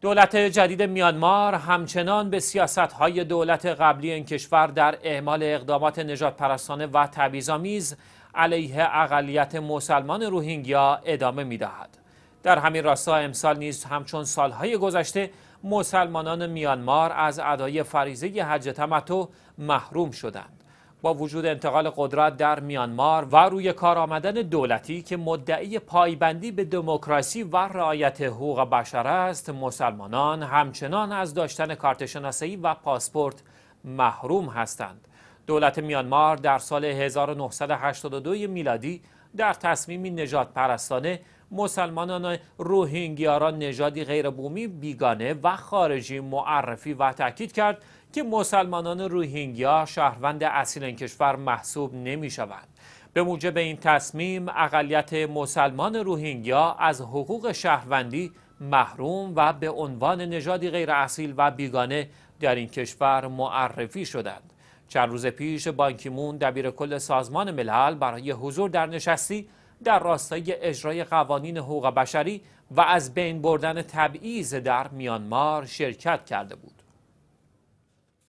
دولت جدید میانمار همچنان به سیاست های دولت قبلی این کشور در اعمال اقدامات نجات پرستانه و تبیزامیز علیه اقلیت مسلمان روهینگیا ادامه می دهد. در همین راستا امسال نیز همچون سالهای گذشته مسلمانان میانمار از ادای فریزه حج تمتو محروم شدند. با وجود انتقال قدرت در میانمار و روی کار آمدن دولتی که مدعی پایبندی به دموکراسی و رعایت حقوق بشر است مسلمانان همچنان از داشتن کارت شناسایی و پاسپورت محروم هستند دولت میانمار در سال 1982 میلادی در تصمیمی نجات پرستانه مسلمانان روهینگیا را نژادی بومی بیگانه و خارجی معرفی و تاکید کرد که مسلمانان روهینگیا شهروند اصیل این کشور محسوب نمی به موجب این تصمیم اقلیت مسلمان روهینگیا از حقوق شهروندی محروم و به عنوان نژادی غیر اصیل و بیگانه در این کشور معرفی شدند. چند روز پیش بانکیمون دبیر کل سازمان ملل برای حضور در نشستی در راستای اجرای قوانین حقوق بشری و از بین بردن تبعیض در میانمار شرکت کرده بود.